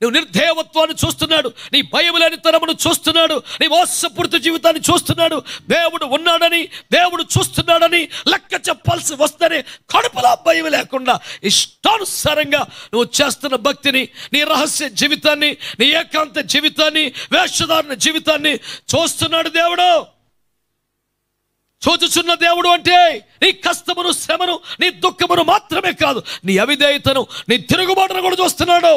నువ్వు నిర్దేవత్వాన్ని చూస్తున్నాడు నీ భయము లేని తరమును చూస్తున్నాడు నీ మోసపూరిత జీవితాన్ని చూస్తున్నాడు దేవుడు ఉన్నాడని దేవుడు చూస్తున్నాడని లెక్క చెప్పాల్సి వస్తేనే కడుపులా భయం లేకుండా ఇష్టానుసారంగా నువ్వు చేస్తున్న భక్తిని నీ రహస్య జీవితాన్ని నీ ఏకాంత జీవితాన్ని వేషధారణ జీవితాన్ని చూస్తున్నాడు దేవుడు చూచుచున్న దేవుడు అంటే నీ కష్టమును శ్రమను నీ దుఃఖమును మాత్రమే కాదు నీ అవిధేయతను నీ తిరుగుబాటును కూడా చూస్తున్నాడు